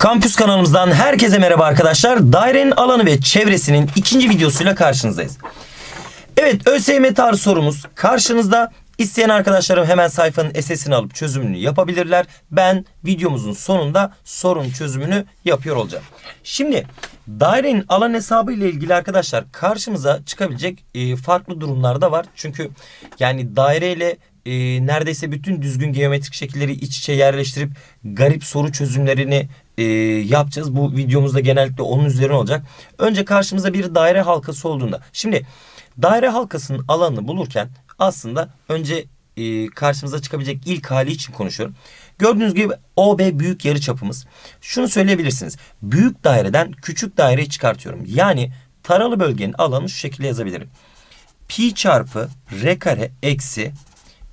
Kampüs kanalımızdan herkese merhaba arkadaşlar. Dairenin alanı ve çevresinin ikinci videosuyla karşınızdayız. Evet ÖSYM tarzı sorumuz karşınızda. İsteyen arkadaşlarım hemen sayfanın SS'ini alıp çözümünü yapabilirler. Ben videomuzun sonunda sorun çözümünü yapıyor olacağım. Şimdi dairenin alan hesabı ile ilgili arkadaşlar karşımıza çıkabilecek e, farklı durumlar da var. Çünkü yani daireyle e, neredeyse bütün düzgün geometrik şekilleri iç içe yerleştirip garip soru çözümlerini e, yapacağız. Bu videomuzda genellikle onun üzerine olacak. Önce karşımıza bir daire halkası olduğunda. Şimdi daire halkasının alanını bulurken aslında önce e, karşımıza çıkabilecek ilk hali için konuşuyorum. Gördüğünüz gibi OB büyük yarı çapımız. Şunu söyleyebilirsiniz. Büyük daireden küçük daireyi çıkartıyorum. Yani taralı bölgenin alanı şu şekilde yazabilirim. Pi çarpı R kare eksi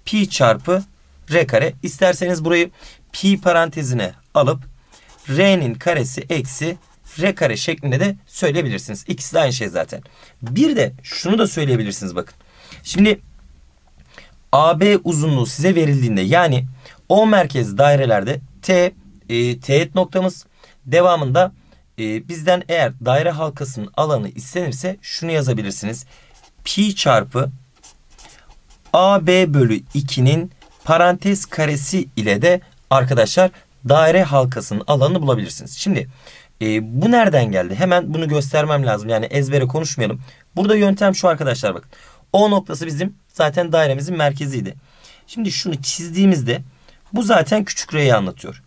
pi çarpı R kare. İsterseniz burayı pi parantezine alıp R'nin karesi eksi R kare şeklinde de söyleyebilirsiniz. İkisi de aynı şey zaten. Bir de şunu da söyleyebilirsiniz bakın. Şimdi AB uzunluğu size verildiğinde yani O merkez dairelerde T e, teğet noktamız devamında e, bizden eğer daire halkasının alanı istenirse şunu yazabilirsiniz. Pi çarpı AB bölü 2'nin parantez karesi ile de arkadaşlar daire halkasının alanını bulabilirsiniz. Şimdi e, bu nereden geldi? Hemen bunu göstermem lazım. Yani ezbere konuşmayalım. Burada yöntem şu arkadaşlar bakın. O noktası bizim zaten dairemizin merkeziydi. Şimdi şunu çizdiğimizde bu zaten küçük R'yi anlatıyor.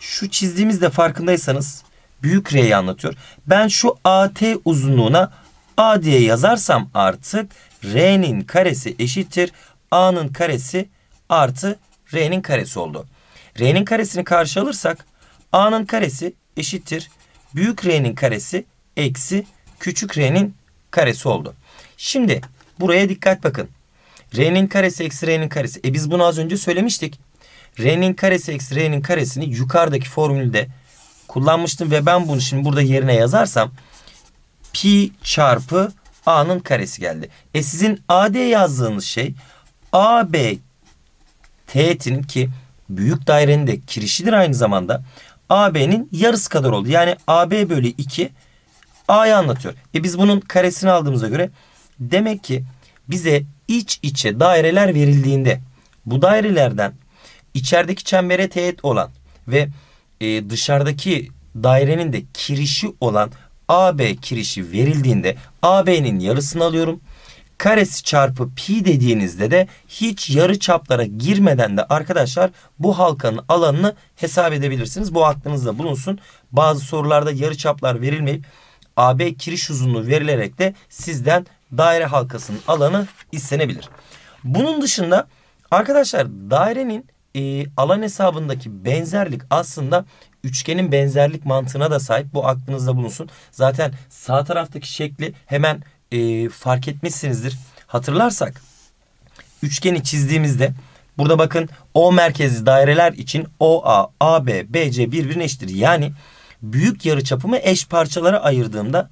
Şu çizdiğimizde farkındaysanız büyük R'yi anlatıyor. Ben şu AT uzunluğuna A diye yazarsam artık R'nin karesi eşittir. A'nın karesi artı R'nin karesi oldu. R'nin karesini karşı alırsak A'nın karesi eşittir. Büyük R'nin karesi eksi küçük R'nin karesi oldu. Şimdi buraya dikkat bakın. R'nin karesi eksi R'nin karesi. E biz bunu az önce söylemiştik. R'nin karesi eksi R'nin karesini yukarıdaki formülde kullanmıştım ve ben bunu şimdi burada yerine yazarsam pi çarpı a'nın karesi geldi. E sizin ad yazdığınız şey ab teğetinin ki büyük dairenin de kirişidir aynı zamanda. AB'nin yarısı kadar oldu. Yani AB bölü 2 A'yı anlatıyor. E biz bunun karesini aldığımıza göre demek ki bize iç içe daireler verildiğinde bu dairelerden içerideki çembere teğet olan ve e, dışarıdaki dairenin de kirişi olan AB kirişi verildiğinde AB'nin yarısını alıyorum karesi çarpı pi dediğinizde de hiç yarı çaplara girmeden de arkadaşlar bu halkanın alanını hesap edebilirsiniz. Bu aklınızda bulunsun. Bazı sorularda yarı çaplar verilmeyip AB kiriş uzunluğu verilerek de sizden daire halkasının alanı istenebilir. Bunun dışında arkadaşlar dairenin e, alan hesabındaki benzerlik aslında üçgenin benzerlik mantığına da sahip. Bu aklınızda bulunsun. Zaten sağ taraftaki şekli hemen e, fark etmişsinizdir. Hatırlarsak üçgeni çizdiğimizde burada bakın O merkezli daireler için OA, AB, BC birbirine eşittir. Yani büyük yarı çapımı eş parçalara ayırdığımda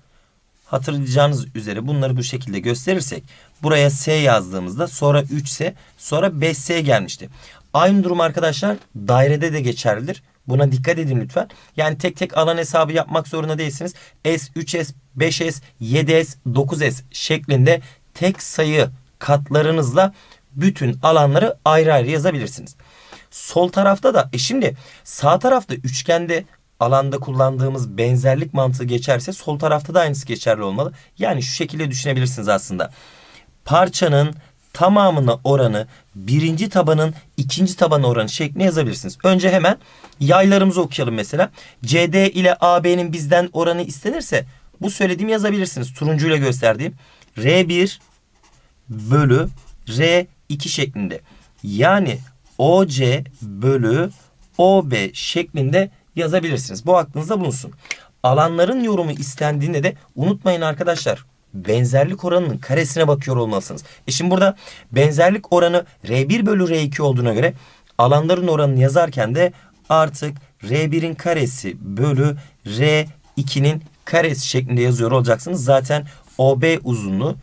hatırlayacağınız üzere bunları bu şekilde gösterirsek buraya S yazdığımızda sonra 3S sonra 5S gelmişti. Aynı durum arkadaşlar dairede de geçerlidir. Buna dikkat edin lütfen. Yani tek tek alan hesabı yapmak zorunda değilsiniz. S, 3S, 5S, 7S, 9S şeklinde tek sayı katlarınızla bütün alanları ayrı ayrı yazabilirsiniz. Sol tarafta da e şimdi sağ tarafta üçgende alanda kullandığımız benzerlik mantığı geçerse sol tarafta da aynısı geçerli olmalı. Yani şu şekilde düşünebilirsiniz aslında. Parçanın tamamına oranı birinci tabanın ikinci taban oranı şeklinde yazabilirsiniz. Önce hemen yaylarımızı okuyalım mesela. CD ile AB'nin bizden oranı istenirse bu söylediğimi yazabilirsiniz. Turuncuyla gösterdiğim. R1 bölü R2 şeklinde. Yani OC bölü OB şeklinde yazabilirsiniz. Bu aklınızda bulunsun. Alanların yorumu istendiğinde de unutmayın arkadaşlar benzerlik oranının karesine bakıyor olmalısınız. E şimdi burada benzerlik oranı R1 bölü R2 olduğuna göre alanların oranını yazarken de artık R1'in karesi bölü R2'nin karesi şeklinde yazıyor olacaksınız. Zaten OB uzunluğu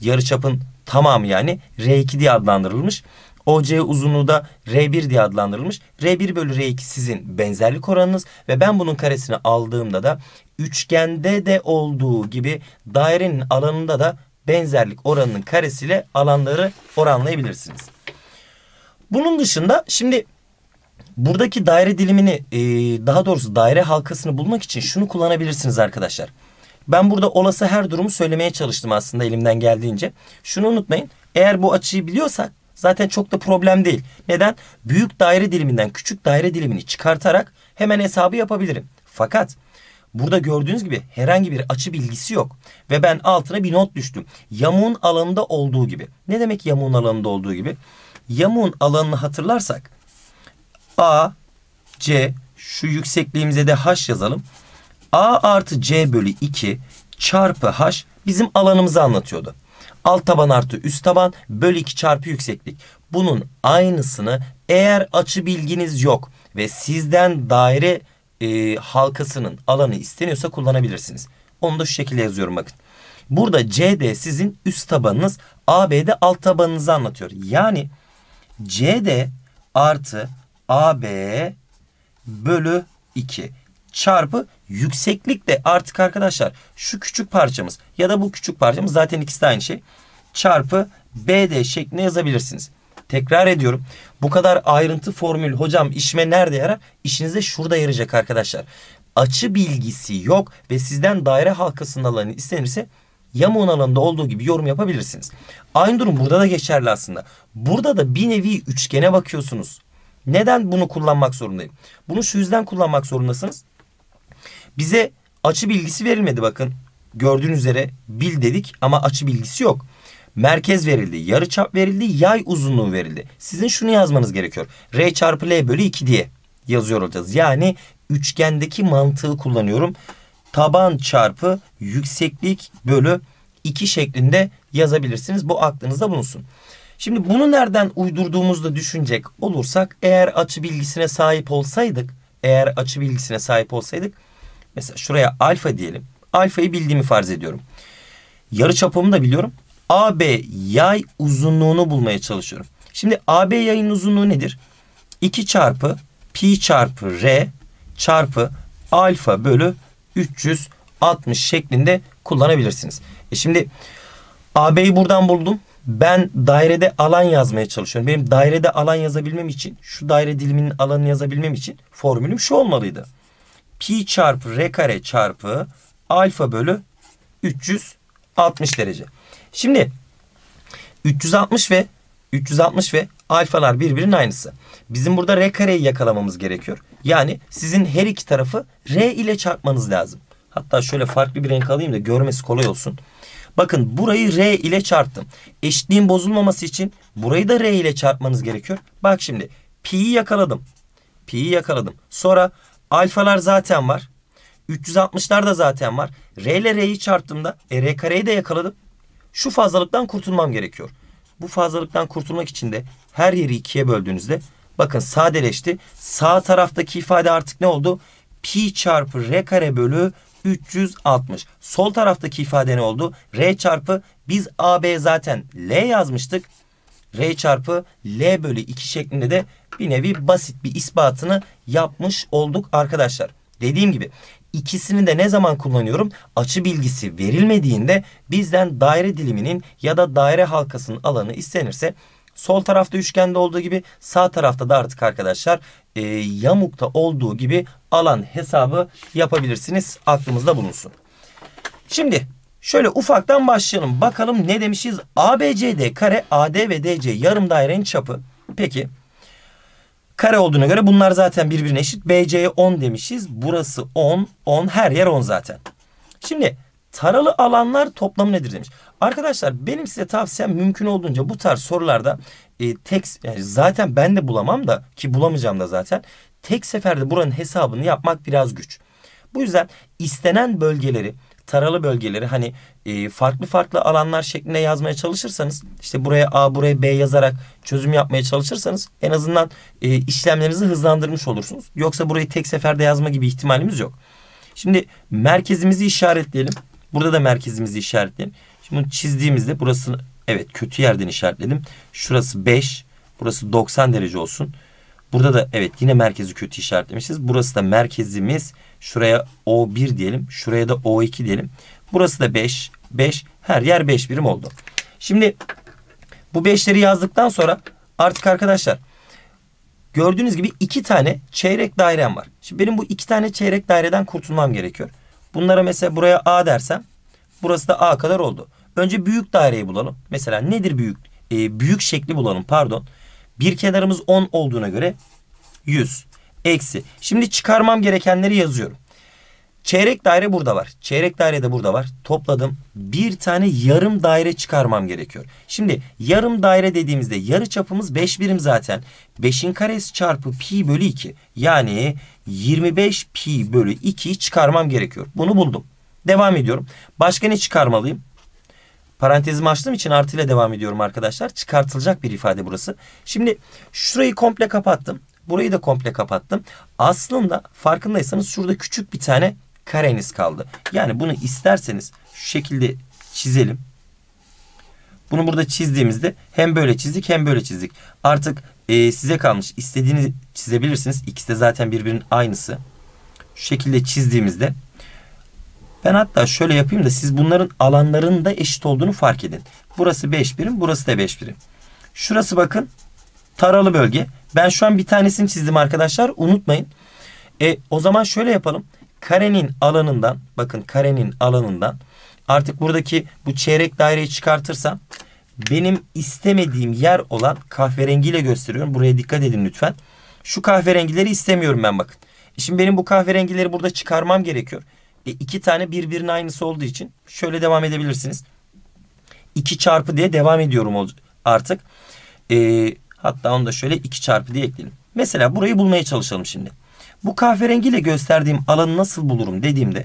yarıçapın tamamı yani R2 diye adlandırılmış. OC uzunluğu da R1 diye adlandırılmış. R1 bölü R2 sizin benzerlik oranınız ve ben bunun karesini aldığımda da üçgende de olduğu gibi dairenin alanında da benzerlik oranının karesiyle alanları oranlayabilirsiniz. Bunun dışında şimdi buradaki daire dilimini e, daha doğrusu daire halkasını bulmak için şunu kullanabilirsiniz arkadaşlar. Ben burada olası her durumu söylemeye çalıştım aslında elimden geldiğince. Şunu unutmayın. Eğer bu açıyı biliyorsak zaten çok da problem değil. Neden? Büyük daire diliminden küçük daire dilimini çıkartarak hemen hesabı yapabilirim. Fakat burada gördüğünüz gibi herhangi bir açı bilgisi yok. Ve ben altına bir not düştüm. Yamuğun alanında olduğu gibi. Ne demek yamuğun alanında olduğu gibi? Yamuğun alanını hatırlarsak A, C şu yüksekliğimize de H yazalım. A artı C bölü 2 çarpı H bizim alanımızı anlatıyordu. Alt taban artı üst taban bölü 2 çarpı yükseklik. Bunun aynısını eğer açı bilginiz yok ve sizden daire e, halkasının alanı isteniyorsa kullanabilirsiniz. Onu da şu şekilde yazıyorum bakın. Burada CD sizin üst tabanınız, AB de alt tabanınızı anlatıyor. Yani CD artı AB bölü 2 çarpı yükseklik de artık arkadaşlar şu küçük parçamız ya da bu küçük parçamız zaten ikisi de aynı şey. Çarpı BD şeklinde yazabilirsiniz. Tekrar ediyorum. Bu kadar ayrıntı formül hocam işime nerede yarar? İşinize şurada yarayacak arkadaşlar. Açı bilgisi yok ve sizden daire halkasının alanı istenirse yamuğun alanında olduğu gibi yorum yapabilirsiniz. Aynı durum burada da geçerli aslında. Burada da bir nevi üçgene bakıyorsunuz. Neden bunu kullanmak zorundayım? Bunu şu yüzden kullanmak zorundasınız. Bize açı bilgisi verilmedi bakın. Gördüğünüz üzere bil dedik ama açı bilgisi yok. Merkez verildi, yarı çap verildi, yay uzunluğu verildi. Sizin şunu yazmanız gerekiyor. R çarpı L bölü 2 diye yazıyor olacağız. Yani üçgendeki mantığı kullanıyorum. Taban çarpı yükseklik bölü 2 şeklinde yazabilirsiniz. Bu aklınızda bulunsun. Şimdi bunu nereden uydurduğumuzda düşünecek olursak eğer açı bilgisine sahip olsaydık, eğer açı bilgisine sahip olsaydık Mesela şuraya alfa diyelim. Alfayı bildiğimi farz ediyorum. Yarı çapımı da biliyorum. AB yay uzunluğunu bulmaya çalışıyorum. Şimdi AB yayın uzunluğu nedir? 2 çarpı pi çarpı r çarpı alfa bölü 360 şeklinde kullanabilirsiniz. E şimdi AB'yi buradan buldum. Ben dairede alan yazmaya çalışıyorum. Benim dairede alan yazabilmem için şu daire diliminin alanını yazabilmem için formülüm şu olmalıydı pi çarpı r kare çarpı alfa bölü 360 derece. Şimdi 360 ve 360 ve alfalar birbirinin aynısı. Bizim burada r kareyi yakalamamız gerekiyor. Yani sizin her iki tarafı r ile çarpmanız lazım. Hatta şöyle farklı bir renk alayım da görmesi kolay olsun. Bakın burayı r ile çarptım. Eşitliğin bozulmaması için burayı da r ile çarpmanız gerekiyor. Bak şimdi pi'yi yakaladım. Pi'yi yakaladım. Sonra Alfalar zaten var. 360'lar da zaten var. R ile R'yi çarptığımda e, R kareyi de yakaladım. Şu fazlalıktan kurtulmam gerekiyor. Bu fazlalıktan kurtulmak için de her yeri ikiye böldüğünüzde bakın sadeleşti. Sağ taraftaki ifade artık ne oldu? Pi çarpı R kare bölü 360. Sol taraftaki ifade ne oldu? R çarpı biz AB zaten L yazmıştık. R çarpı L bölü 2 şeklinde de bir nevi basit bir ispatını yapmış olduk arkadaşlar. Dediğim gibi ikisini de ne zaman kullanıyorum? Açı bilgisi verilmediğinde bizden daire diliminin ya da daire halkasının alanı istenirse sol tarafta üçgende olduğu gibi sağ tarafta da artık arkadaşlar e, yamukta olduğu gibi alan hesabı yapabilirsiniz. Aklımızda bulunsun. Şimdi Şöyle ufaktan başlayalım. Bakalım ne demişiz? ABCD kare AD ve DC yarım dairenin çapı. Peki. Kare olduğuna göre bunlar zaten birbirine eşit. BC'ye 10 demişiz. Burası 10, 10 her yer 10 zaten. Şimdi taralı alanlar toplamı nedir demiş. Arkadaşlar benim size tavsiyem mümkün olduğunca bu tarz sorularda e, tek yani zaten ben de bulamam da ki bulamayacağım da zaten. Tek seferde buranın hesabını yapmak biraz güç. Bu yüzden istenen bölgeleri taralı bölgeleri hani e, farklı farklı alanlar şeklinde yazmaya çalışırsanız işte buraya A buraya B yazarak çözüm yapmaya çalışırsanız en azından e, işlemlerinizi hızlandırmış olursunuz. Yoksa burayı tek seferde yazma gibi ihtimalimiz yok. Şimdi merkezimizi işaretleyelim. Burada da merkezimizi işaretleyelim. Şimdi bunu çizdiğimizde burası evet kötü yerden işaretledim. Şurası 5 burası 90 derece olsun. Burada da evet yine merkezi kötü işaretlemişiz. Burası da merkezimiz. Şuraya O1 diyelim. Şuraya da O2 diyelim. Burası da 5. 5. Her yer 5 birim oldu. Şimdi bu 5'leri yazdıktan sonra artık arkadaşlar gördüğünüz gibi 2 tane çeyrek dairem var. Şimdi benim bu 2 tane çeyrek daireden kurtulmam gerekiyor. Bunlara mesela buraya A dersem burası da A kadar oldu. Önce büyük daireyi bulalım. Mesela nedir büyük? E, büyük şekli bulalım pardon. Bir kenarımız 10 olduğuna göre 100 eksi. Şimdi çıkarmam gerekenleri yazıyorum. Çeyrek daire burada var. Çeyrek daire de burada var. Topladım. Bir tane yarım daire çıkarmam gerekiyor. Şimdi yarım daire dediğimizde yarı çapımız 5 birim zaten. 5'in karesi çarpı pi bölü 2. Yani 25 pi bölü 2'yi çıkarmam gerekiyor. Bunu buldum. Devam ediyorum. Başka ne çıkarmalıyım? Parantezimi açtığım için artıyla devam ediyorum arkadaşlar. Çıkartılacak bir ifade burası. Şimdi şurayı komple kapattım. Burayı da komple kapattım. Aslında farkındaysanız şurada küçük bir tane kareniz kaldı. Yani bunu isterseniz şu şekilde çizelim. Bunu burada çizdiğimizde hem böyle çizdik hem böyle çizdik. Artık e, size kalmış. İstediğini çizebilirsiniz. İkisi de zaten birbirinin aynısı. Şu şekilde çizdiğimizde ben hatta şöyle yapayım da siz bunların alanlarının da eşit olduğunu fark edin. Burası 5 birim, burası da 5 birim. Şurası bakın taralı bölge. Ben şu an bir tanesini çizdim arkadaşlar. Unutmayın. E, o zaman şöyle yapalım. Karenin alanından bakın karenin alanından artık buradaki bu çeyrek daireyi çıkartırsam benim istemediğim yer olan kahverengiyle gösteriyorum. Buraya dikkat edin lütfen. Şu kahverengileri istemiyorum ben bakın. E, şimdi benim bu kahverengileri burada çıkarmam gerekiyor. E, iki tane birbirinin aynısı olduğu için şöyle devam edebilirsiniz. 2 çarpı diye devam ediyorum artık. E, hatta onu da şöyle 2 çarpı diye ekleyelim. Mesela burayı bulmaya çalışalım şimdi. Bu kahverengiyle gösterdiğim alanı nasıl bulurum dediğimde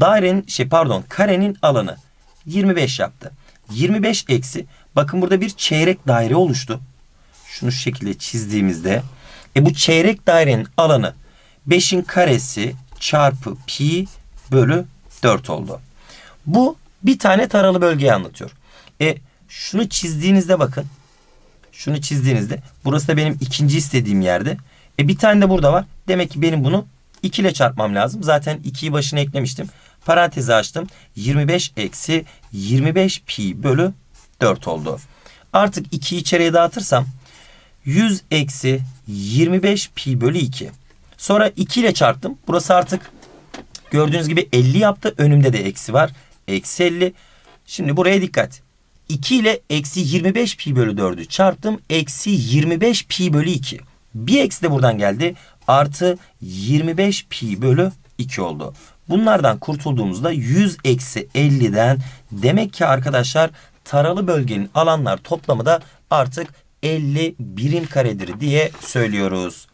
dairenin şey pardon karenin alanı 25 yaptı. 25 eksi bakın burada bir çeyrek daire oluştu. Şunu şu şekilde çizdiğimizde e bu çeyrek dairenin alanı 5'in karesi çarpı pi bölü 4 oldu. Bu bir tane taralı bölgeyi anlatıyor. E şunu çizdiğinizde bakın. Şunu çizdiğinizde burası da benim ikinci istediğim yerde. E bir tane de burada var. Demek ki benim bunu 2 ile çarpmam lazım. Zaten 2'yi başına eklemiştim. Parantezi açtım. 25 eksi 25 pi bölü 4 oldu. Artık 2'yi içeriye dağıtırsam 100 eksi 25 pi bölü 2. Sonra 2 ile çarptım. Burası artık Gördüğünüz gibi 50 yaptı. Önümde de eksi var. Eksi 50. Şimdi buraya dikkat. 2 ile eksi 25 pi bölü 4'ü çarptım. Eksi 25 pi bölü 2. Bir eksi de buradan geldi. Artı 25 pi bölü 2 oldu. Bunlardan kurtulduğumuzda 100 eksi 50'den demek ki arkadaşlar taralı bölgenin alanlar toplamı da artık 50 birim karedir diye söylüyoruz.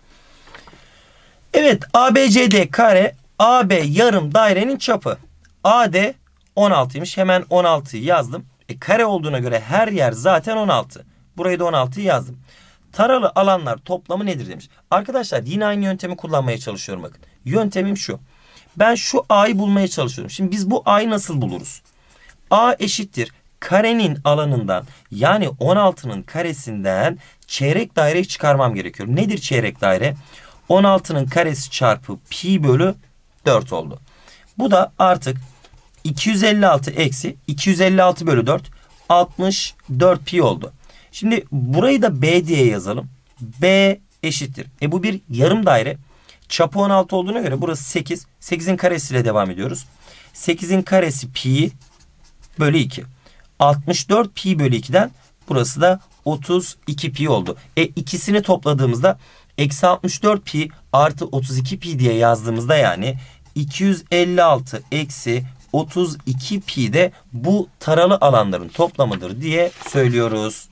Evet ABCD kare AB yarım dairenin çapı. AD 16'ymış. Hemen 16'yı yazdım. E, kare olduğuna göre her yer zaten 16. Burayı da 16'yı yazdım. Taralı alanlar toplamı nedir demiş. Arkadaşlar yine aynı yöntemi kullanmaya çalışıyorum bakın. Yöntemim şu. Ben şu A'yı bulmaya çalışıyorum. Şimdi biz bu A'yı nasıl buluruz? A eşittir. Karenin alanından yani 16'nın karesinden çeyrek daireyi çıkarmam gerekiyor. Nedir çeyrek daire? 16'nın karesi çarpı pi bölü 4 oldu. Bu da artık 256 eksi 256 bölü 4 64 pi oldu. Şimdi burayı da B diye yazalım. B eşittir. E bu bir yarım daire. Çapı 16 olduğuna göre burası 8. 8'in karesiyle devam ediyoruz. 8'in karesi pi bölü 2. 64 pi bölü 2'den burası da 32 pi oldu. E ikisini topladığımızda eksi 64 pi artı 32 pi diye yazdığımızda yani 256 eksi 32 pi de bu taralı alanların toplamıdır diye söylüyoruz.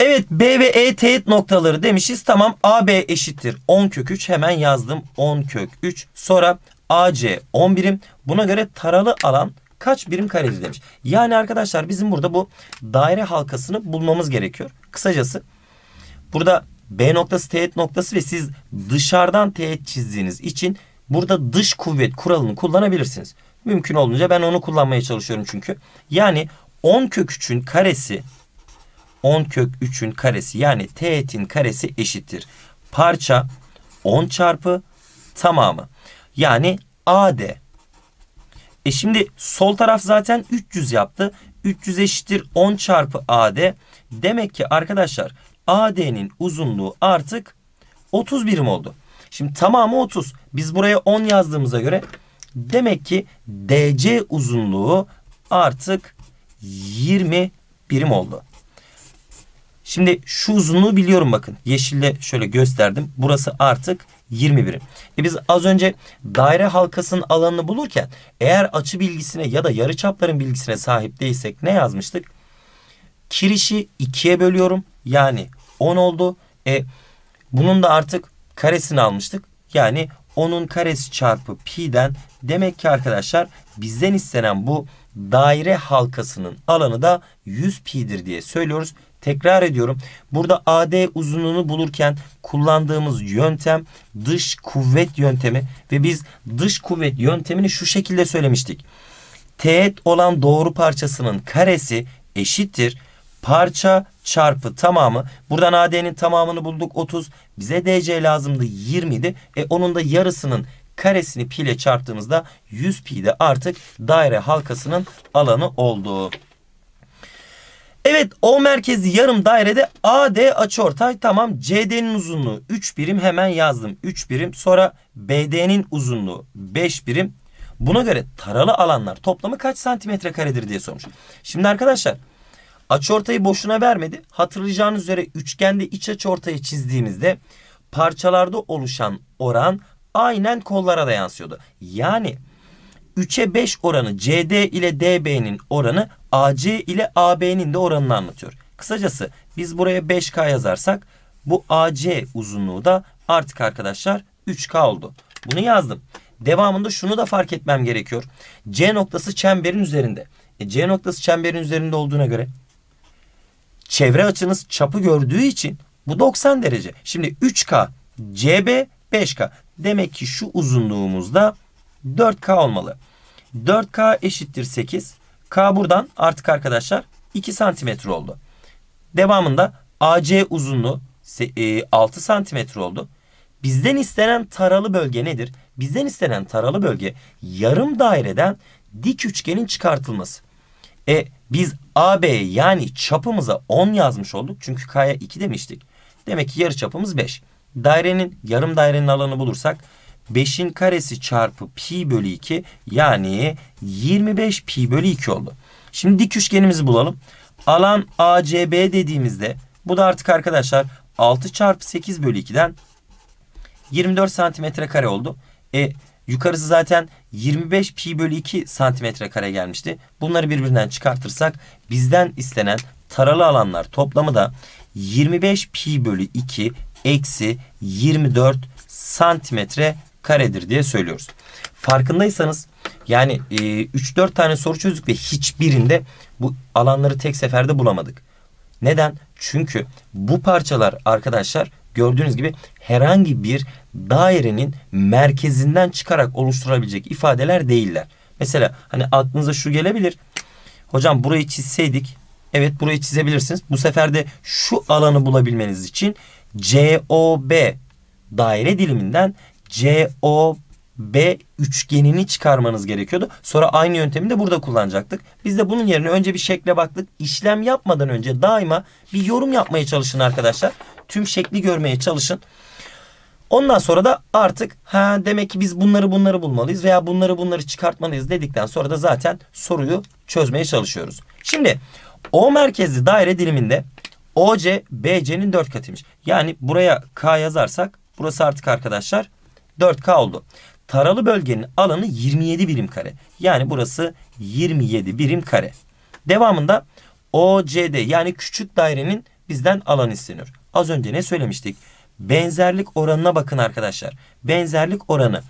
Evet B ve E teğet noktaları demişiz. Tamam AB eşittir 10 kök 3 hemen yazdım 10 kök 3. Sonra AC 10 birim. Buna göre taralı alan kaç birim karedir demiş. Yani arkadaşlar bizim burada bu daire halkasını bulmamız gerekiyor. Kısacası burada B noktası teğet noktası ve siz dışarıdan teğet çizdiğiniz için burada dış kuvvet kuralını kullanabilirsiniz. Mümkün olunca ben onu kullanmaya çalışıyorum çünkü. Yani 10 kök 3'ün karesi 10 kök 3'ün karesi yani teğetin karesi eşittir. Parça 10 çarpı tamamı. Yani AD. E şimdi sol taraf zaten 300 yaptı. 300 eşittir 10 çarpı AD. Demek ki arkadaşlar AD'nin uzunluğu artık 30 birim oldu. Şimdi tamamı 30. Biz buraya 10 yazdığımıza göre demek ki DC uzunluğu artık 20 birim oldu. Şimdi şu uzunluğu biliyorum bakın. Yeşille şöyle gösterdim. Burası artık 20 birim. E biz az önce daire halkasının alanını bulurken eğer açı bilgisine ya da yarıçapların bilgisine sahip değilsek ne yazmıştık? Kirişi 2'ye bölüyorum. Yani 10 oldu. E, bunun da artık karesini almıştık. Yani 10'un karesi çarpı pi'den demek ki arkadaşlar bizden istenen bu daire halkasının alanı da 100 pi'dir diye söylüyoruz. Tekrar ediyorum. Burada AD uzunluğunu bulurken kullandığımız yöntem dış kuvvet yöntemi ve biz dış kuvvet yöntemini şu şekilde söylemiştik. Teğet olan doğru parçasının karesi eşittir parça çarpı tamamı. Buradan AD'nin tamamını bulduk 30. Bize DC lazımdı 20 idi. E onun da yarısının karesini pi ile çarptığımızda 100 pi de artık daire halkasının alanı oldu. Evet O merkezi yarım dairede AD açıortay tamam CD'nin uzunluğu 3 birim hemen yazdım 3 birim sonra BD'nin uzunluğu 5 birim. Buna göre taralı alanlar toplamı kaç santimetre karedir diye sormuş. Şimdi arkadaşlar Açıortayı boşuna vermedi. Hatırlayacağınız üzere üçgende iç açıortayı çizdiğimizde parçalarda oluşan oran aynen kollara da yansıyordu. Yani 3'e 5 oranı CD ile DB'nin oranı AC ile AB'nin de oranını anlatıyor. Kısacası biz buraya 5K yazarsak bu AC uzunluğu da artık arkadaşlar 3K oldu. Bunu yazdım. Devamında şunu da fark etmem gerekiyor. C noktası çemberin üzerinde. E, C noktası çemberin üzerinde olduğuna göre çevre açınız çapı gördüğü için bu 90 derece. Şimdi 3K CB 5K. Demek ki şu uzunluğumuzda 4K olmalı. 4K eşittir 8. K buradan artık arkadaşlar 2 santimetre oldu. Devamında AC uzunluğu 6 e, santimetre oldu. Bizden istenen taralı bölge nedir? Bizden istenen taralı bölge yarım daireden dik üçgenin çıkartılması. E biz AB yani çapımıza 10 yazmış olduk. Çünkü K'ya 2 demiştik. Demek ki yarı çapımız 5. Dairenin yarım dairenin alanı bulursak 5'in karesi çarpı pi bölü 2 yani 25 pi bölü 2 oldu. Şimdi dik üçgenimizi bulalım. Alan ACB dediğimizde bu da artık arkadaşlar 6 çarpı 8 bölü 2'den 24 santimetre kare oldu. E Yukarısı zaten 25 pi bölü 2 santimetre kare gelmişti. Bunları birbirinden çıkartırsak bizden istenen taralı alanlar toplamı da 25 pi bölü 2 eksi 24 santimetre karedir diye söylüyoruz. Farkındaysanız yani e, 3-4 tane soru çözdük ve hiçbirinde bu alanları tek seferde bulamadık. Neden? Çünkü bu parçalar arkadaşlar gördüğünüz gibi herhangi bir dairenin merkezinden çıkarak oluşturabilecek ifadeler değiller. Mesela hani aklınıza şu gelebilir. Hocam burayı çizseydik. Evet burayı çizebilirsiniz. Bu sefer de şu alanı bulabilmeniz için COB daire diliminden COB B üçgenini çıkarmanız gerekiyordu. Sonra aynı yöntemi de burada kullanacaktık. Biz de bunun yerine önce bir şekle baktık. İşlem yapmadan önce daima bir yorum yapmaya çalışın arkadaşlar. Tüm şekli görmeye çalışın. Ondan sonra da artık ha demek ki biz bunları bunları bulmalıyız veya bunları bunları çıkartmalıyız dedikten sonra da zaten soruyu çözmeye çalışıyoruz. Şimdi O merkezli daire diliminde OC BC'nin 4 katıymış. Yani buraya K yazarsak burası artık arkadaşlar 4K oldu. Taralı bölgenin alanı 27 birim kare. Yani burası 27 birim kare. Devamında OCD yani küçük dairenin bizden alan isteniyor. Az önce ne söylemiştik? Benzerlik oranına bakın arkadaşlar. Benzerlik oranı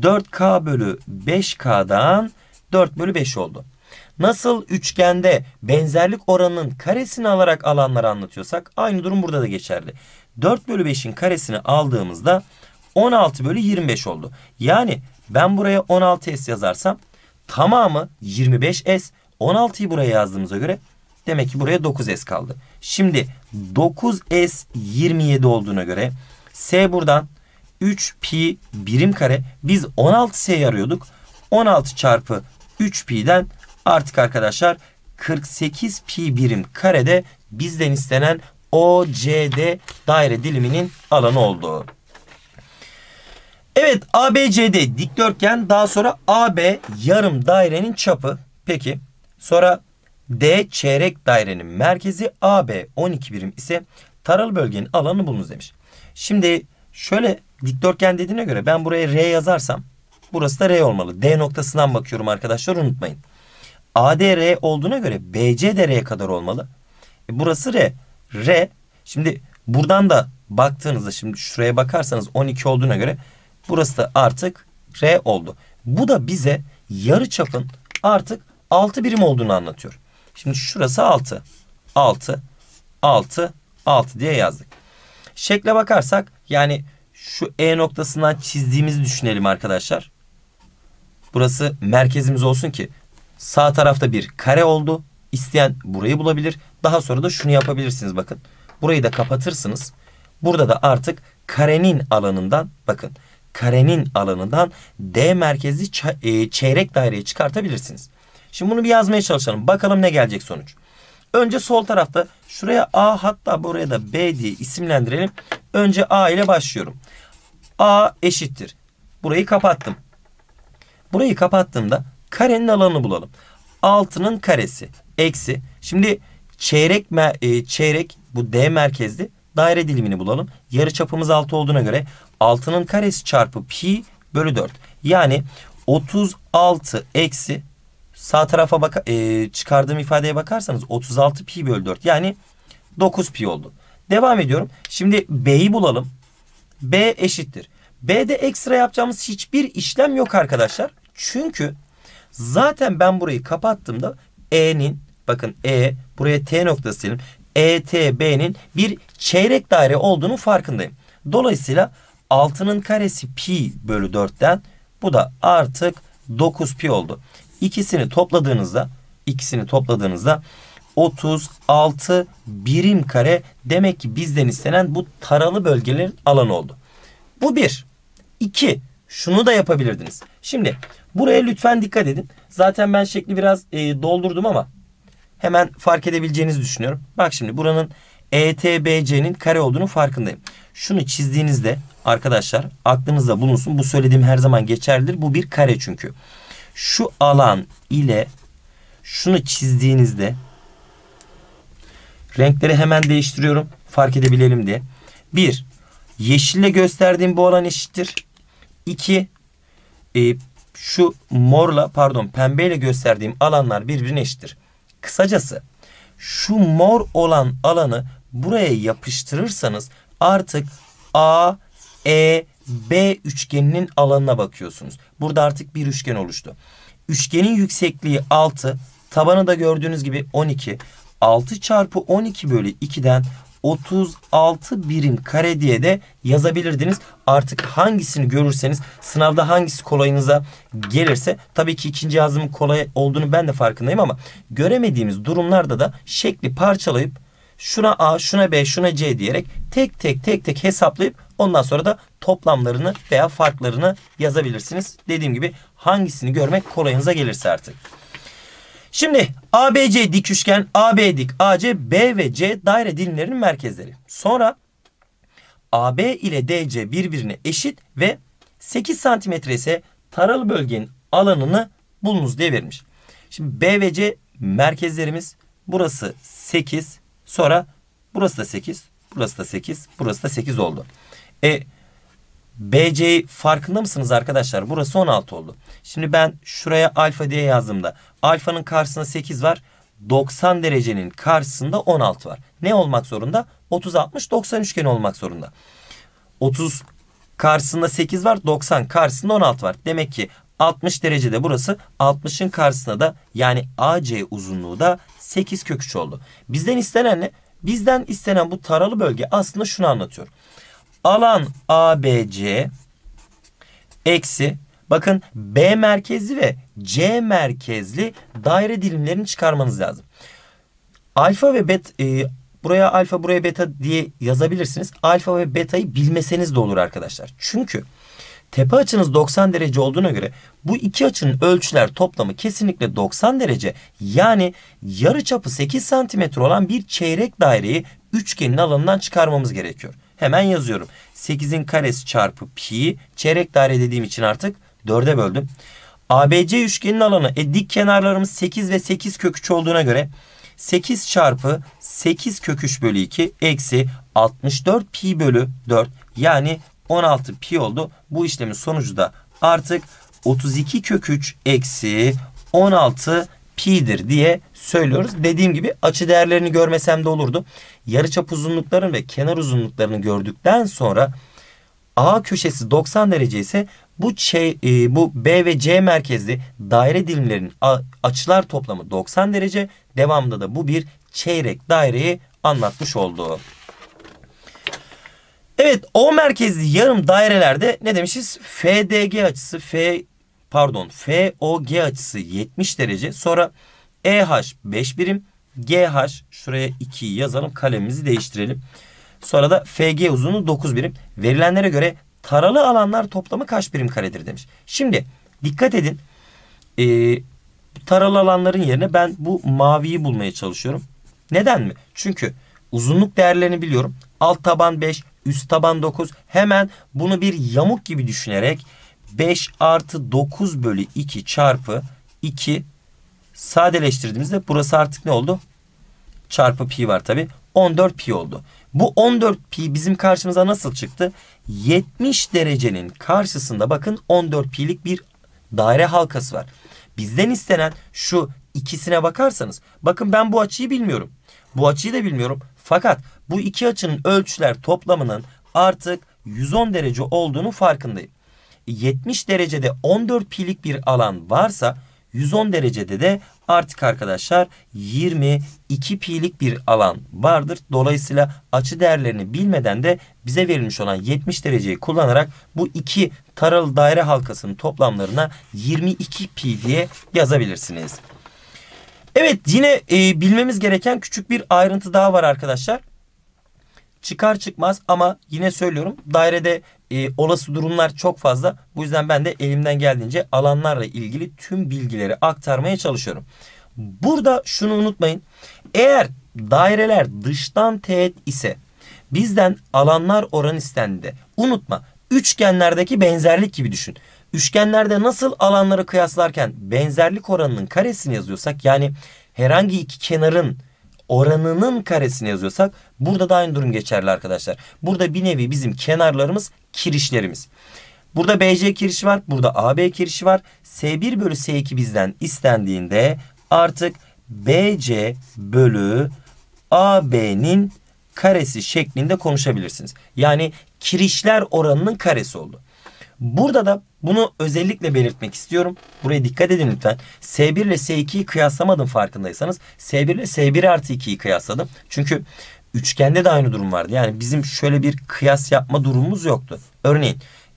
4K bölü 5K'dan 4 bölü 5 oldu. Nasıl üçgende benzerlik oranının karesini alarak alanları anlatıyorsak aynı durum burada da geçerli. 4 bölü 5'in karesini aldığımızda 16 bölü 25 oldu. Yani ben buraya 16S yazarsam tamamı 25S. 16'yı buraya yazdığımıza göre demek ki buraya 9S kaldı. Şimdi 9S 27 olduğuna göre S buradan 3 pi birim kare. Biz 16S arıyorduk. 16 çarpı 3 pi'den artık arkadaşlar 48 pi birim karede bizden istenen OCD daire diliminin alanı oldu. Evet ABCD dikdörtgen daha sonra AB yarım dairenin çapı. Peki sonra D çeyrek dairenin merkezi AB 12 birim ise taralı bölgenin alanı bulunuz demiş. Şimdi şöyle dikdörtgen dediğine göre ben buraya R yazarsam burası da R olmalı. D noktasından bakıyorum arkadaşlar unutmayın. ADR olduğuna göre BC de R'ye kadar olmalı. E burası R. R. Şimdi buradan da baktığınızda şimdi şuraya bakarsanız 12 olduğuna göre Burası da artık R oldu. Bu da bize yarı çapın artık 6 birim olduğunu anlatıyor. Şimdi şurası 6. 6, 6, 6 diye yazdık. Şekle bakarsak yani şu E noktasından çizdiğimizi düşünelim arkadaşlar. Burası merkezimiz olsun ki sağ tarafta bir kare oldu. İsteyen burayı bulabilir. Daha sonra da şunu yapabilirsiniz bakın. Burayı da kapatırsınız. Burada da artık karenin alanından bakın karenin alanından D merkezli e, çeyrek daireye çıkartabilirsiniz. Şimdi bunu bir yazmaya çalışalım. Bakalım ne gelecek sonuç. Önce sol tarafta şuraya A hatta buraya da B diye isimlendirelim. Önce A ile başlıyorum. A eşittir. Burayı kapattım. Burayı kapattığımda karenin alanını bulalım. 6'nın karesi eksi. Şimdi çeyrek e, çeyrek bu D merkezli daire dilimini bulalım. Yarı çapımız 6 olduğuna göre 6'nın karesi çarpı pi bölü 4. Yani 36 eksi sağ tarafa bak e, çıkardığım ifadeye bakarsanız 36 pi bölü 4 yani 9 pi oldu. Devam ediyorum. Şimdi b'yi bulalım. b eşittir. b'de ekstra yapacağımız hiçbir işlem yok arkadaşlar. Çünkü zaten ben burayı kapattığımda e'nin bakın e buraya t noktası diyelim. ETB'nin bir çeyrek daire olduğunun farkındayım. Dolayısıyla 6'nın karesi pi bölü 4'ten bu da artık 9 pi oldu. İkisini topladığınızda ikisini topladığınızda 36 birim kare demek ki bizden istenen bu taralı bölgelerin alanı oldu. Bu bir. İki. Şunu da yapabilirdiniz. Şimdi buraya lütfen dikkat edin. Zaten ben şekli biraz e, doldurdum ama hemen fark edebileceğinizi düşünüyorum. Bak şimdi buranın ETBC'nin kare olduğunu farkındayım. Şunu çizdiğinizde arkadaşlar aklınızda bulunsun. Bu söylediğim her zaman geçerlidir. Bu bir kare çünkü. Şu alan ile şunu çizdiğinizde renkleri hemen değiştiriyorum. Fark edebilelim diye. 1. Yeşille gösterdiğim bu alan eşittir. 2. E, şu morla pardon pembeyle gösterdiğim alanlar birbirine eşittir. Kısacası şu mor olan alanı buraya yapıştırırsanız artık A, E, B üçgeninin alanına bakıyorsunuz. Burada artık bir üçgen oluştu. Üçgenin yüksekliği 6. Tabanı da gördüğünüz gibi 12. 6 çarpı 12 bölü 2'den 36 birim kare diye de yazabilirdiniz. Artık hangisini görürseniz sınavda hangisi kolayınıza gelirse tabii ki ikinci yazımın kolay olduğunu ben de farkındayım ama göremediğimiz durumlarda da şekli parçalayıp şuna A, şuna B, şuna C diyerek tek tek tek tek hesaplayıp ondan sonra da toplamlarını veya farklarını yazabilirsiniz. Dediğim gibi hangisini görmek kolayınıza gelirse artık. Şimdi ABC dik üçgen, AB dik, AC, B ve C daire dilimlerinin merkezleri. Sonra AB ile DC birbirine eşit ve 8 santimetre ise taralı bölgenin alanını bulunuz diye verilmiş. Şimdi B ve C merkezlerimiz burası 8 sonra burası da 8 burası da 8 burası da 8 oldu. E BC farkında mısınız arkadaşlar? Burası 16 oldu. Şimdi ben şuraya alfa diye yazdığımda alfanın karşısında 8 var. 90 derecenin karşısında 16 var. Ne olmak zorunda? 30 60 90 üçgeni olmak zorunda. 30 karşısında 8 var. 90 karşısında 16 var. Demek ki 60 derecede burası 60'ın karşısında da yani AC uzunluğu da 8 kök 3 oldu. Bizden istenen ne? Bizden istenen bu taralı bölge aslında şunu anlatıyor alan ABC eksi bakın B merkezli ve C merkezli daire dilimlerini çıkarmanız lazım. Alfa ve bet e, buraya alfa buraya beta diye yazabilirsiniz. Alfa ve beta'yı bilmeseniz de olur arkadaşlar. Çünkü tepe açınız 90 derece olduğuna göre bu iki açının ölçüler toplamı kesinlikle 90 derece. Yani yarı çapı 8 santimetre olan bir çeyrek daireyi üçgenin alanından çıkarmamız gerekiyor. Hemen yazıyorum. 8'in karesi çarpı pi çeyrek daire dediğim için artık 4'e böldüm. ABC üçgenin alanı e, dik kenarlarımız 8 ve 8 kök 3 olduğuna göre 8 çarpı 8 kök 3 bölü 2 eksi 64 pi bölü 4 yani 16 pi oldu. Bu işlemin sonucu da artık 32 kök 3 eksi 16 pi'dir diye söylüyoruz. Dediğim gibi açı değerlerini görmesem de olurdu. Yarıçap uzunlukların ve kenar uzunluklarını gördükten sonra A köşesi 90 derece ise bu, şey, bu B ve C merkezli daire dilimlerinin açılar toplamı 90 derece. Devamında da bu bir çeyrek daireyi anlatmış oldu. Evet O merkezli yarım dairelerde ne demişiz? FDG açısı F pardon FOG açısı 70 derece. Sonra EH 5 birim. GH şuraya 2 yazalım kalemimizi değiştirelim. Sonra da FG uzunluğu 9 birim. Verilenlere göre taralı alanlar toplamı kaç birim karedir demiş. Şimdi dikkat edin. Ee, taralı alanların yerine ben bu maviyi bulmaya çalışıyorum. Neden mi? Çünkü uzunluk değerlerini biliyorum. Alt taban 5, üst taban 9. Hemen bunu bir yamuk gibi düşünerek 5 artı 9 bölü 2 çarpı 2 sadeleştirdiğimizde burası artık ne oldu? Çarpı pi var tabi. 14 pi oldu. Bu 14 pi bizim karşımıza nasıl çıktı? 70 derecenin karşısında bakın 14 pi'lik bir daire halkası var. Bizden istenen şu ikisine bakarsanız bakın ben bu açıyı bilmiyorum. Bu açıyı da bilmiyorum. Fakat bu iki açının ölçüler toplamının artık 110 derece olduğunu farkındayım. 70 derecede 14 pi'lik bir alan varsa 110 derecede de artık arkadaşlar 22 pi'lik bir alan vardır. Dolayısıyla açı değerlerini bilmeden de bize verilmiş olan 70 dereceyi kullanarak bu iki taralı daire halkasının toplamlarına 22 pi diye yazabilirsiniz. Evet yine e, bilmemiz gereken küçük bir ayrıntı daha var arkadaşlar çıkar çıkmaz ama yine söylüyorum dairede e, olası durumlar çok fazla. Bu yüzden ben de elimden geldiğince alanlarla ilgili tüm bilgileri aktarmaya çalışıyorum. Burada şunu unutmayın. Eğer daireler dıştan teğet ise bizden alanlar oran istendi. Unutma üçgenlerdeki benzerlik gibi düşün. Üçgenlerde nasıl alanları kıyaslarken benzerlik oranının karesini yazıyorsak yani herhangi iki kenarın oranının karesini yazıyorsak burada da aynı durum geçerli arkadaşlar. Burada bir nevi bizim kenarlarımız kirişlerimiz. Burada BC kirişi var. Burada AB kirişi var. S1 bölü S2 bizden istendiğinde artık BC bölü AB'nin karesi şeklinde konuşabilirsiniz. Yani kirişler oranının karesi oldu. Burada da bunu özellikle belirtmek istiyorum. Buraya dikkat edin lütfen. S1 ile S2'yi kıyaslamadım farkındaysanız. S1 ile S1 artı 2'yi kıyasladım. Çünkü üçgende de aynı durum vardı. Yani bizim şöyle bir kıyas yapma durumumuz yoktu. Örneğin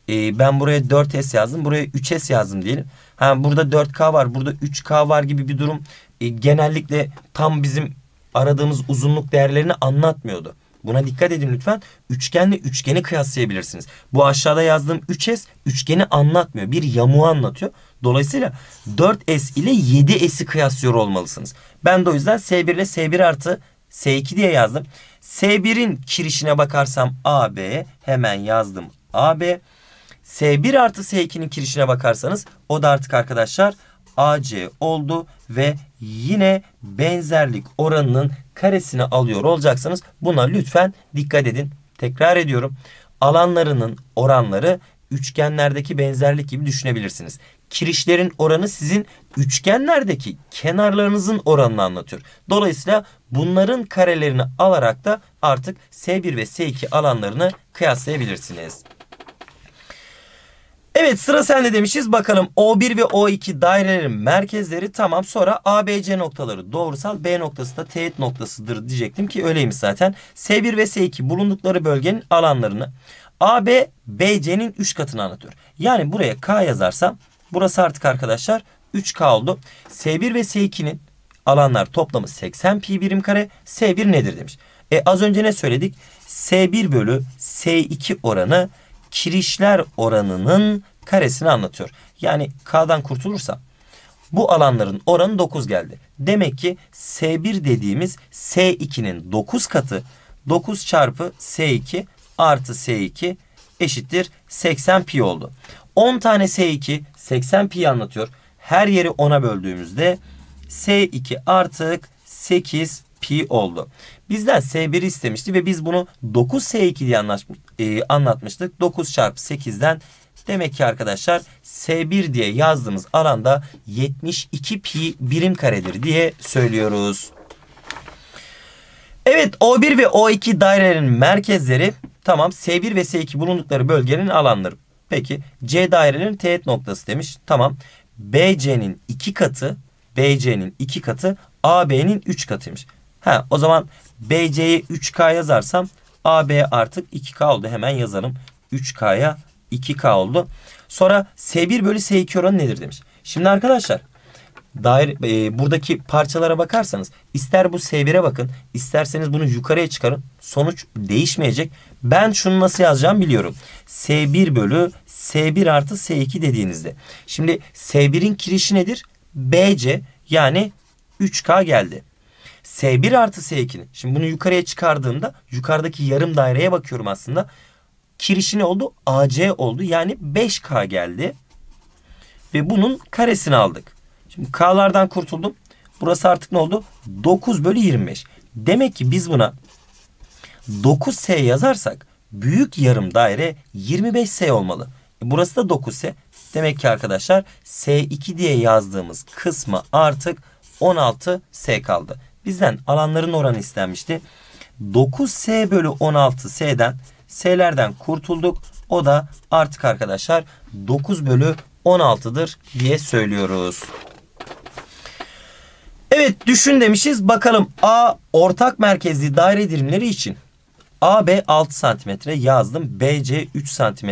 e, ben buraya 4S yazdım. Buraya 3S yazdım diyelim. Ha, burada 4K var. Burada 3K var gibi bir durum e, genellikle tam bizim aradığımız uzunluk değerlerini anlatmıyordu. Buna dikkat edin lütfen. Üçgenle üçgeni kıyaslayabilirsiniz. Bu aşağıda yazdığım 3S üçgeni anlatmıyor. Bir yamuğu anlatıyor. Dolayısıyla 4S ile 7S'i kıyaslıyor olmalısınız. Ben de o yüzden S1 ile S1 artı S2 diye yazdım. S1'in kirişine bakarsam AB hemen yazdım AB. S1 artı S2'nin kirişine bakarsanız o da artık arkadaşlar AC oldu ve yine benzerlik oranının karesini alıyor olacaksınız. Buna lütfen dikkat edin. Tekrar ediyorum. Alanlarının oranları üçgenlerdeki benzerlik gibi düşünebilirsiniz. Kirişlerin oranı sizin üçgenlerdeki kenarlarınızın oranını anlatıyor. Dolayısıyla bunların karelerini alarak da artık S1 ve S2 alanlarını kıyaslayabilirsiniz. Evet sıra sende demişiz. Bakalım O1 ve O2 dairelerin merkezleri tamam. Sonra ABC noktaları doğrusal. B noktası da teğet noktasıdır diyecektim ki öyleymiş zaten. S1 ve S2 bulundukları bölgenin alanlarını AB BC'nin 3 katını anlatıyor. Yani buraya K yazarsam burası artık arkadaşlar 3K oldu. S1 ve S2'nin alanlar toplamı 80 pi birim kare. S1 nedir demiş. E az önce ne söyledik? S1 bölü S2 oranı kirişler oranının karesini anlatıyor. Yani K'dan kurtulursa bu alanların oranı 9 geldi. Demek ki S1 dediğimiz S2'nin 9 katı 9 çarpı S2 artı S2 eşittir 80 pi oldu. 10 tane S2 80 pi anlatıyor. Her yeri 10'a böldüğümüzde S2 artık 8 pi oldu. Bizden s 1 istemişti ve biz bunu 9S2 diye e, anlatmıştık. 9 çarpı 8'den demek ki arkadaşlar S1 diye yazdığımız alanda 72 pi birim karedir diye söylüyoruz. Evet O1 ve O2 dairenin merkezleri tamam S1 ve S2 bulundukları bölgenin alanları. Peki C dairenin teğet noktası demiş. Tamam BC'nin 2 katı BC'nin 2 katı AB'nin 3 katıymış. Ha, o zaman BC'ye 3K yazarsam AB artık 2K oldu. Hemen yazalım, 3K'ya 2K oldu. Sonra S1 bölü S2 oranı nedir demiş. Şimdi arkadaşlar daire, e, buradaki parçalara bakarsanız ister bu S1'e bakın isterseniz bunu yukarıya çıkarın. Sonuç değişmeyecek. Ben şunu nasıl yazacağım biliyorum. S1 bölü S1 artı S2 dediğinizde. Şimdi S1'in kirişi nedir? BC yani 3K geldi. S1 artı S2'nin. Şimdi bunu yukarıya çıkardığımda yukarıdaki yarım daireye bakıyorum aslında. Kirişi ne oldu? AC oldu. Yani 5K geldi. Ve bunun karesini aldık. Şimdi K'lardan kurtuldum. Burası artık ne oldu? 9 bölü 25. Demek ki biz buna 9S yazarsak büyük yarım daire 25S olmalı. E burası da 9S. Demek ki arkadaşlar S2 diye yazdığımız kısma artık 16S kaldı. Bizden alanların oranı istenmişti. 9S bölü 16S'den S'lerden kurtulduk. O da artık arkadaşlar 9 bölü 16'dır diye söylüyoruz. Evet düşün demişiz. Bakalım A ortak merkezli daire dilimleri için. AB 6 cm yazdım. BC 3 cm.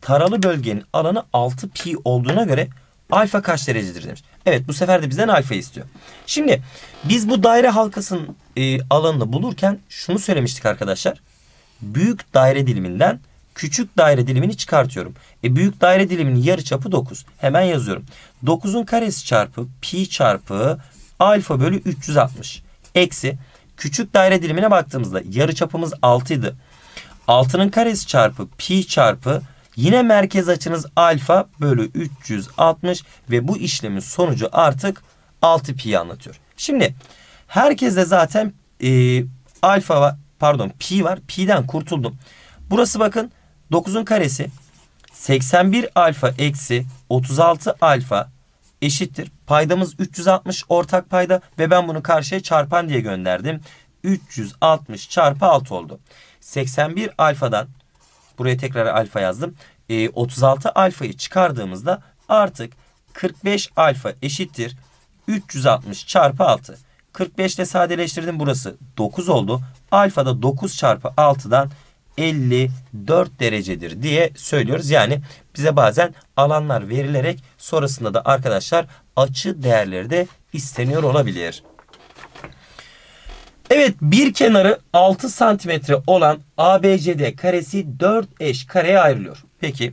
Taralı bölgenin alanı 6 pi olduğuna göre Alfa kaç derecedir demiş. Evet bu sefer de bizden alfa istiyor. Şimdi biz bu daire halkasının e, alanını bulurken şunu söylemiştik arkadaşlar. Büyük daire diliminden küçük daire dilimini çıkartıyorum. E, büyük daire diliminin yarı çapı 9. Hemen yazıyorum. 9'un karesi çarpı pi çarpı alfa bölü 360. Eksi küçük daire dilimine baktığımızda yarı çapımız 6 idi. 6'nın karesi çarpı pi çarpı Yine merkez açınız alfa bölü 360 ve bu işlemin sonucu artık 6 pi anlatıyor. Şimdi herkeste zaten e, alfa var, pardon pi var. Pi'den kurtuldum. Burası bakın 9'un karesi 81 alfa eksi 36 alfa eşittir. Paydamız 360 ortak payda ve ben bunu karşıya çarpan diye gönderdim. 360 çarpı 6 oldu. 81 alfadan Buraya tekrar alfa yazdım. E, ee, 36 alfayı çıkardığımızda artık 45 alfa eşittir 360 çarpı 6. 45 ile sadeleştirdim burası 9 oldu. Alfa da 9 çarpı 6'dan 54 derecedir diye söylüyoruz. Yani bize bazen alanlar verilerek sonrasında da arkadaşlar açı değerleri de isteniyor olabilir. Evet bir kenarı 6 santimetre olan ABCD karesi 4 eş kareye ayrılıyor. Peki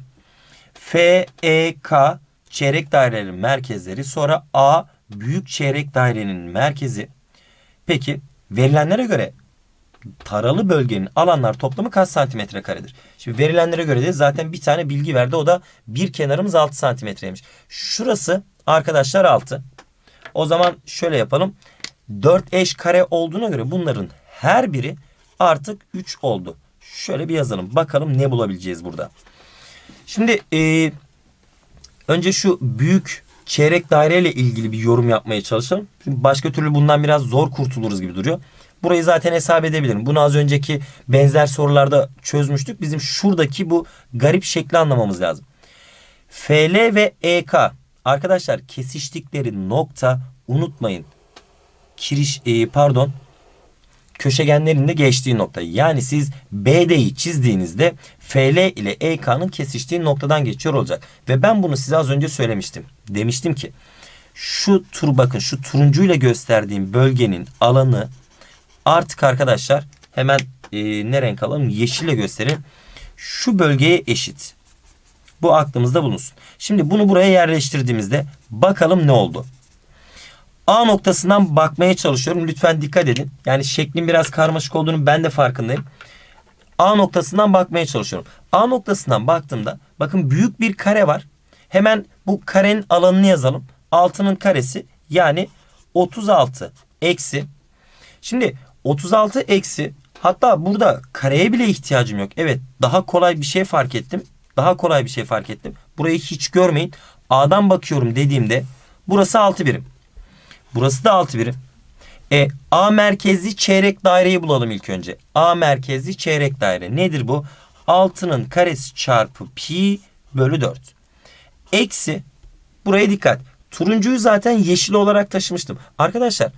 FEK çeyrek dairelerin merkezleri sonra A büyük çeyrek dairenin merkezi. Peki verilenlere göre taralı bölgenin alanlar toplamı kaç santimetre karedir? Şimdi verilenlere göre de zaten bir tane bilgi verdi. O da bir kenarımız 6 santimetreymiş. Şurası arkadaşlar 6. O zaman şöyle yapalım. 4 eş kare olduğuna göre bunların her biri artık 3 oldu. Şöyle bir yazalım. Bakalım ne bulabileceğiz burada. Şimdi e, önce şu büyük çeyrek daireyle ilgili bir yorum yapmaya çalışalım. Çünkü başka türlü bundan biraz zor kurtuluruz gibi duruyor. Burayı zaten hesap edebilirim. Bunu az önceki benzer sorularda çözmüştük. Bizim şuradaki bu garip şekli anlamamız lazım. FL ve EK arkadaşlar kesiştikleri nokta unutmayın kiriş e, pardon köşegenlerin de geçtiği noktayı. Yani siz BD'yi çizdiğinizde FL ile EK'nın kesiştiği noktadan geçiyor olacak. Ve ben bunu size az önce söylemiştim. Demiştim ki şu tur bakın şu turuncuyla gösterdiğim bölgenin alanı artık arkadaşlar hemen e, ne renk alalım? Yeşille gösterin. Şu bölgeye eşit. Bu aklımızda bulunsun. Şimdi bunu buraya yerleştirdiğimizde bakalım ne oldu? A noktasından bakmaya çalışıyorum. Lütfen dikkat edin. Yani şeklin biraz karmaşık olduğunu ben de farkındayım. A noktasından bakmaya çalışıyorum. A noktasından baktığımda bakın büyük bir kare var. Hemen bu karenin alanını yazalım. 6'nın karesi yani 36 eksi. Şimdi 36 eksi hatta burada kareye bile ihtiyacım yok. Evet daha kolay bir şey fark ettim. Daha kolay bir şey fark ettim. Burayı hiç görmeyin. A'dan bakıyorum dediğimde burası 6 birim. Burası da 6 birim. E, A merkezli çeyrek daireyi bulalım ilk önce. A merkezli çeyrek daire nedir bu? 6'nın karesi çarpı pi bölü 4. Eksi buraya dikkat. Turuncuyu zaten yeşil olarak taşımıştım. Arkadaşlar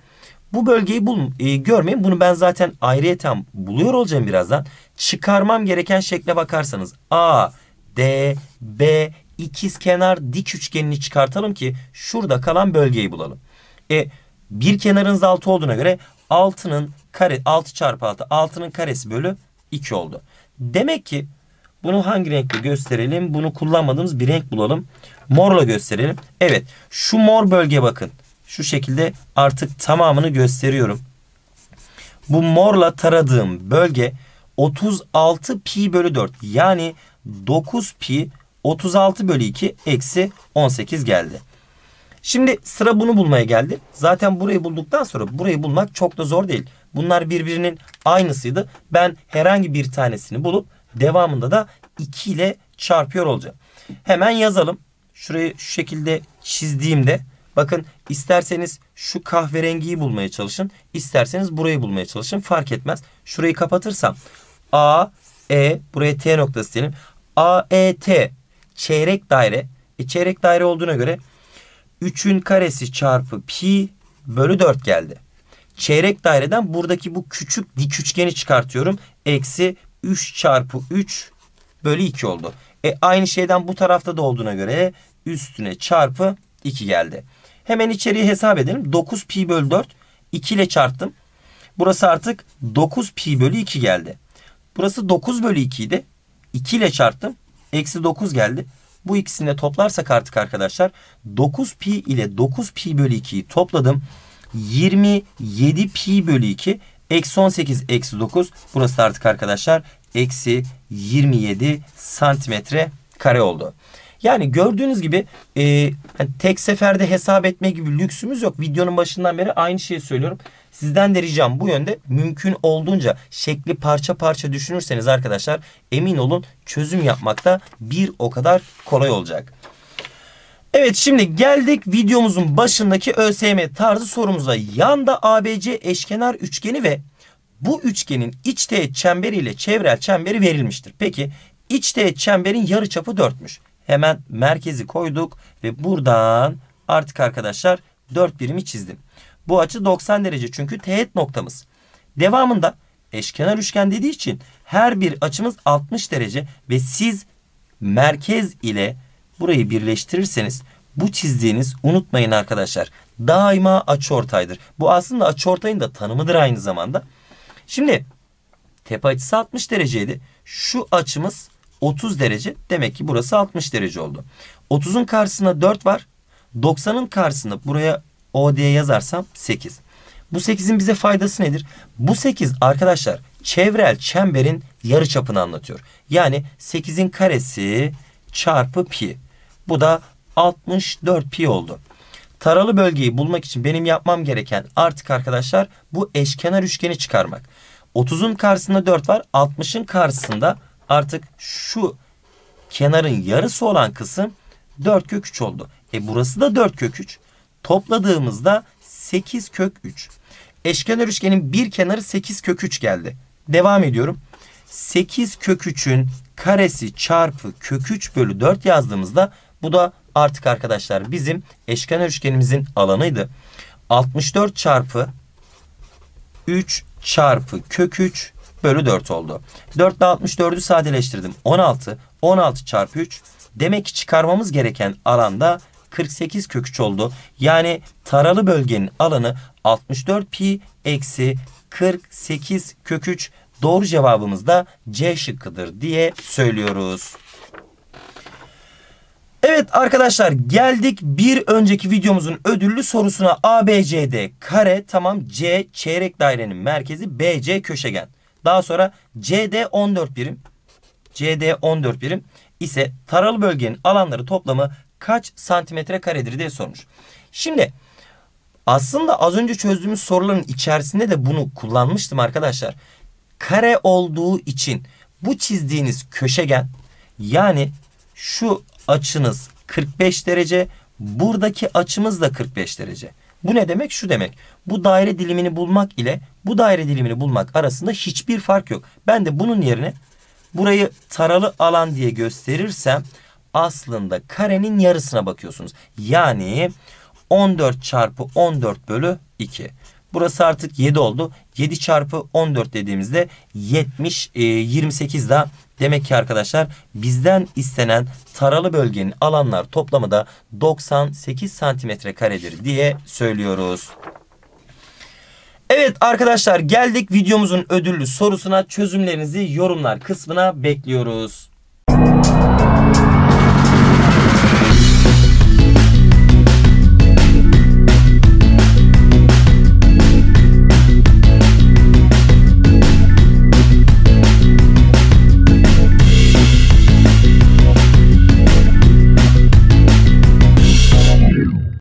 bu bölgeyi bulun, e, görmeyin. Bunu ben zaten ayrıyeten buluyor olacağım birazdan. Çıkarmam gereken şekle bakarsanız A, D, B ikiz kenar dik üçgenini çıkartalım ki şurada kalan bölgeyi bulalım. E bir kenarınız 6 olduğuna göre 6'nın kare 6 çarpı 6 6'nın karesi bölü 2 oldu. Demek ki bunu hangi renkle gösterelim? Bunu kullanmadığımız bir renk bulalım. Morla gösterelim. Evet şu mor bölge bakın. Şu şekilde artık tamamını gösteriyorum. Bu morla taradığım bölge 36 pi bölü 4. Yani 9 pi 36 bölü 2 eksi 18 geldi. Şimdi sıra bunu bulmaya geldi. Zaten burayı bulduktan sonra burayı bulmak çok da zor değil. Bunlar birbirinin aynısıydı. Ben herhangi bir tanesini bulup devamında da 2 ile çarpıyor olacağım. Hemen yazalım. Şurayı şu şekilde çizdiğimde bakın isterseniz şu kahverengiyi bulmaya çalışın. isterseniz burayı bulmaya çalışın. Fark etmez. Şurayı kapatırsam A, E buraya T noktası diyelim. A, E, T çeyrek daire. E, çeyrek daire olduğuna göre 3'ün karesi çarpı pi bölü 4 geldi. Çeyrek daireden buradaki bu küçük dik üçgeni çıkartıyorum. Eksi 3 çarpı 3 bölü 2 oldu. E aynı şeyden bu tarafta da olduğuna göre üstüne çarpı 2 geldi. Hemen içeriği hesap edelim. 9 pi bölü 4 2 ile çarptım. Burası artık 9 pi bölü 2 geldi. Burası 9 bölü 2 idi. 2 ile çarptım. Eksi 9 geldi. Bu ikisini de toplarsak artık arkadaşlar 9 pi ile 9 pi bölü 2'yi topladım. 27 pi bölü 2 eksi 18 eksi 9 burası artık arkadaşlar eksi 27 santimetre kare oldu. Yani gördüğünüz gibi e, hani tek seferde hesap etme gibi lüksümüz yok. Videonun başından beri aynı şeyi söylüyorum. Sizden de ricam bu yönde mümkün olduğunca şekli parça parça düşünürseniz arkadaşlar emin olun çözüm yapmakta bir o kadar kolay olacak. Evet şimdi geldik videomuzun başındaki ÖSYM tarzı sorumuza. Yanda ABC eşkenar üçgeni ve bu üçgenin iç teğet çemberi ile çevrel çemberi verilmiştir. Peki iç teğet çemberin yarıçapı 4'müş. Hemen merkezi koyduk ve buradan artık arkadaşlar 4 birimi çizdim. Bu açı 90 derece çünkü teğet noktamız. Devamında eşkenar üçgen dediği için her bir açımız 60 derece ve siz merkez ile burayı birleştirirseniz bu çizdiğiniz unutmayın arkadaşlar daima açıortaydır. Bu aslında açıortayın da tanımıdır aynı zamanda. Şimdi tepe açısı 60 dereceydi. Şu açımız 30 derece. Demek ki burası 60 derece oldu. 30'un karşısına 4 var. 90'ın karşısına buraya o diye yazarsam 8. Bu 8'in bize faydası nedir? Bu 8 arkadaşlar çevrel çemberin yarı çapını anlatıyor. Yani 8'in karesi çarpı pi. Bu da 64 pi oldu. Taralı bölgeyi bulmak için benim yapmam gereken artık arkadaşlar bu eşkenar üçgeni çıkarmak. 30'un karşısında 4 var. 60'ın karşısında artık şu kenarın yarısı olan kısım 4 kök 3 oldu. E burası da 4 kök 3. Topladığımızda 8 kök 3. Eşkenar üçgenin bir kenarı 8 kök 3 geldi. Devam ediyorum. 8 kök 3'ün karesi çarpı kök 3 bölü 4 yazdığımızda bu da artık arkadaşlar bizim eşkenar üçgenimizin alanıydı. 64 çarpı 3 çarpı kök 3 bölü 4 oldu. 4 ile 64'ü sadeleştirdim. 16. 16 çarpı 3. Demek ki çıkarmamız gereken alanda 48 köküç oldu. Yani taralı bölgenin alanı 64 pi eksi 48 köküç doğru cevabımız da C şıkkıdır diye söylüyoruz. Evet arkadaşlar geldik bir önceki videomuzun ödüllü sorusuna ABCD kare tamam C çeyrek dairenin merkezi BC köşegen. Daha sonra CD 14 birim. CD 14 birim ise taralı bölgenin alanları toplamı kaç santimetre karedir diye sormuş. Şimdi aslında az önce çözdüğümüz soruların içerisinde de bunu kullanmıştım arkadaşlar. Kare olduğu için bu çizdiğiniz köşegen yani şu açınız 45 derece buradaki açımız da 45 derece. Bu ne demek? Şu demek. Bu daire dilimini bulmak ile bu daire dilimini bulmak arasında hiçbir fark yok. Ben de bunun yerine Burayı taralı alan diye gösterirsem aslında karenin yarısına bakıyorsunuz. Yani 14 çarpı 14 bölü 2. Burası artık 7 oldu. 7 çarpı 14 dediğimizde 70, e, 28 daha. Demek ki arkadaşlar bizden istenen taralı bölgenin alanlar toplamı da 98 santimetre karedir diye söylüyoruz. Evet arkadaşlar geldik videomuzun ödüllü sorusuna çözümlerinizi yorumlar kısmına bekliyoruz.